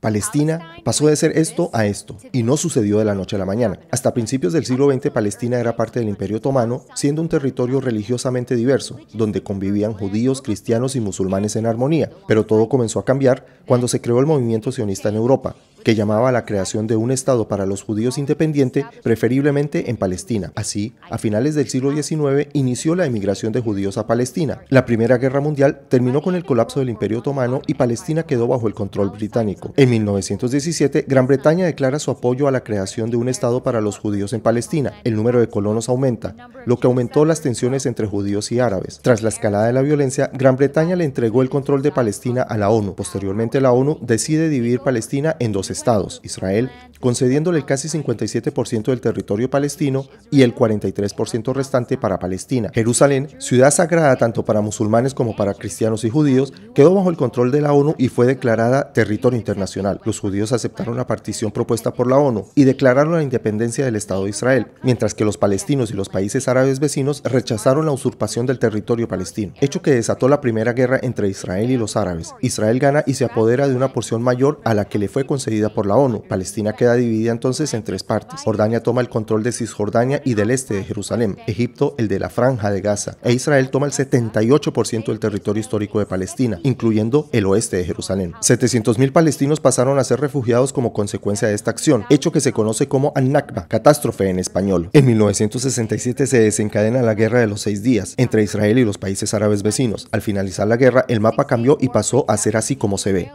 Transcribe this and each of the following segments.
Palestina pasó de ser esto a esto, y no sucedió de la noche a la mañana. Hasta principios del siglo XX Palestina era parte del Imperio Otomano, siendo un territorio religiosamente diverso, donde convivían judíos, cristianos y musulmanes en armonía, pero todo comenzó a cambiar cuando se creó el movimiento sionista en Europa, que llamaba a la creación de un Estado para los judíos independiente, preferiblemente en Palestina. Así, a finales del siglo XIX inició la emigración de judíos a Palestina. La Primera Guerra Mundial terminó con el colapso del Imperio Otomano y Palestina quedó bajo el control británico. En 1917, Gran Bretaña declara su apoyo a la creación de un Estado para los judíos en Palestina. El número de colonos aumenta, lo que aumentó las tensiones entre judíos y árabes. Tras la escalada de la violencia, Gran Bretaña le entregó el control de Palestina a la ONU. Posteriormente, la ONU decide dividir Palestina en dos estados, Israel, concediéndole el casi 57% del territorio palestino y el 43% restante para Palestina. Jerusalén, ciudad sagrada tanto para musulmanes como para cristianos y judíos, quedó bajo el control de la ONU y fue declarada territorio internacional. Los judíos aceptaron la partición propuesta por la ONU y declararon la independencia del Estado de Israel, mientras que los palestinos y los países árabes vecinos rechazaron la usurpación del territorio palestino, hecho que desató la primera guerra entre Israel y los árabes. Israel gana y se apodera de una porción mayor a la que le fue concedida por la ONU. Palestina queda dividida entonces en tres partes. Jordania toma el control de Cisjordania y del este de Jerusalén, Egipto el de la franja de Gaza, e Israel toma el 78% del territorio histórico de Palestina, incluyendo el oeste de Jerusalén. 700.000 palestinos pasaron a ser refugiados como consecuencia de esta acción, hecho que se conoce como An-Nakba, catástrofe en español. En 1967 se desencadena la Guerra de los Seis Días entre Israel y los países árabes vecinos. Al finalizar la guerra, el mapa cambió y pasó a ser así como se ve.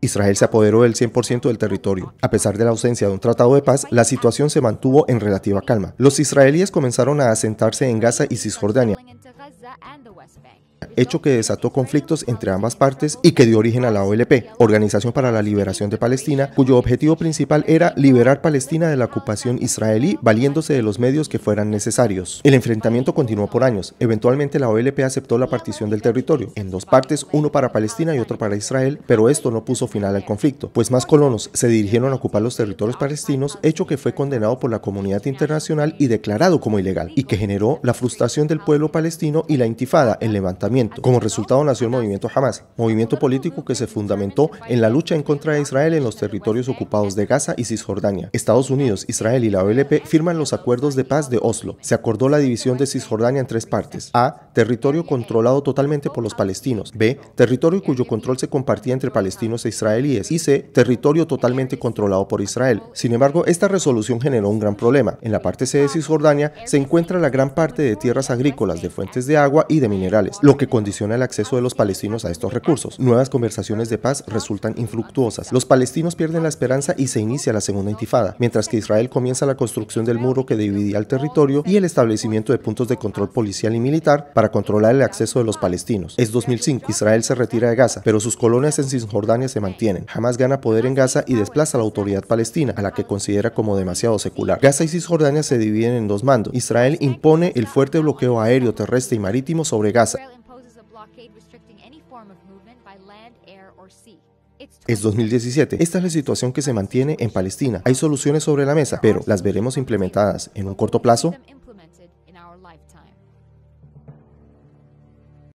Israel se apoderó del 100% del territorio. A pesar de la ausencia de un tratado de paz, la situación se mantuvo en relativa calma. Los israelíes comenzaron a asentarse en Gaza y Cisjordania, hecho que desató conflictos entre ambas partes y que dio origen a la OLP, Organización para la Liberación de Palestina, cuyo objetivo principal era liberar Palestina de la ocupación israelí valiéndose de los medios que fueran necesarios. El enfrentamiento continuó por años. Eventualmente la OLP aceptó la partición del territorio en dos partes, uno para Palestina y otro para Israel, pero esto no puso final al conflicto, pues más colonos se dirigieron a ocupar los territorios palestinos, hecho que fue condenado por la comunidad internacional y declarado como ilegal, y que generó la frustración del pueblo palestino y la intifada, el levantamiento. Como resultado nació el movimiento Hamas, movimiento político que se fundamentó en la lucha en contra de Israel en los territorios ocupados de Gaza y Cisjordania. Estados Unidos, Israel y la OLP firman los acuerdos de paz de Oslo. Se acordó la división de Cisjordania en tres partes. A. Territorio controlado totalmente por los palestinos. B. Territorio cuyo control se compartía entre palestinos e israelíes. Y C. Territorio totalmente controlado por Israel. Sin embargo, esta resolución generó un gran problema. En la parte C de Cisjordania se encuentra la gran parte de tierras agrícolas, de fuentes de agua y de minerales, lo que condiciona el acceso de los palestinos a estos recursos. Nuevas conversaciones de paz resultan infructuosas. Los palestinos pierden la esperanza y se inicia la segunda intifada, mientras que Israel comienza la construcción del muro que dividía el territorio y el establecimiento de puntos de control policial y militar para controlar el acceso de los palestinos. Es 2005, Israel se retira de Gaza, pero sus colonias en Cisjordania se mantienen. Jamás gana poder en Gaza y desplaza a la autoridad palestina, a la que considera como demasiado secular. Gaza y Cisjordania se dividen en dos mandos. Israel impone el fuerte bloqueo aéreo, terrestre y marítimo sobre de Gaza. Es 2017. Esta es la situación que se mantiene en Palestina. Hay soluciones sobre la mesa, pero las veremos implementadas en un corto plazo.